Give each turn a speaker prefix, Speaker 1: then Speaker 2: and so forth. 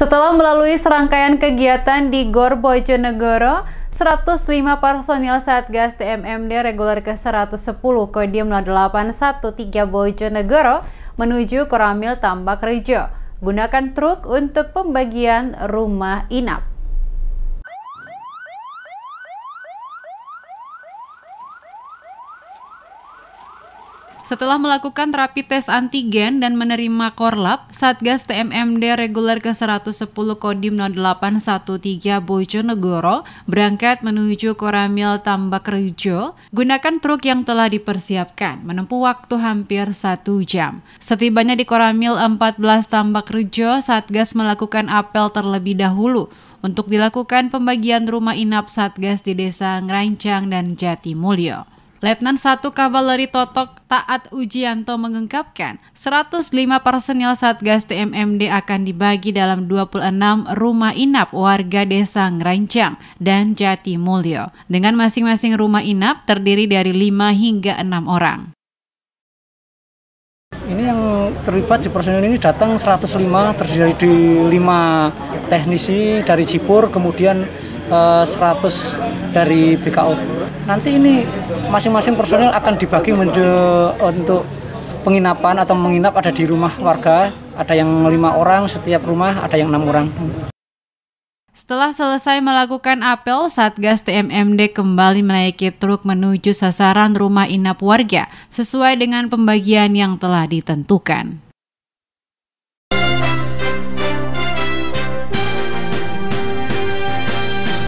Speaker 1: Setelah melalui serangkaian kegiatan di Gor Bojonegoro, 105 personil Satgas TMMD Reguler ke-110 Kodim 0813 Bojonegoro menuju Koramil Tambak Rejo. Gunakan truk untuk pembagian rumah inap. Setelah melakukan rapi tes antigen dan menerima korlap, Satgas TMMD Reguler ke-110 Kodim 0813 Bojonegoro berangkat menuju Koramil Tambak Rejo gunakan truk yang telah dipersiapkan, menempuh waktu hampir satu jam. Setibanya di Koramil 14 Tambak Rejo, Satgas melakukan apel terlebih dahulu untuk dilakukan pembagian rumah inap Satgas di Desa Ngerancang dan Jatimulyo. Letnan 1 Kavaleri Totok Taat Ujianto mengungkapkan 105 personil Satgas TMMD akan dibagi dalam 26 rumah inap warga desa Ngerancang dan Jati Mulyo dengan masing-masing rumah inap terdiri dari 5 hingga 6 orang.
Speaker 2: Ini yang terlibat di personil ini datang 105 terdiri dari 5 teknisi dari Cipur kemudian 100 eh, dari BKO. Nanti ini masing-masing personil akan dibagi untuk penginapan atau menginap ada di rumah warga, ada yang lima orang setiap rumah, ada yang enam orang.
Speaker 1: Setelah selesai melakukan apel, Satgas TMMD kembali menaiki truk menuju sasaran rumah inap warga sesuai dengan pembagian yang telah ditentukan.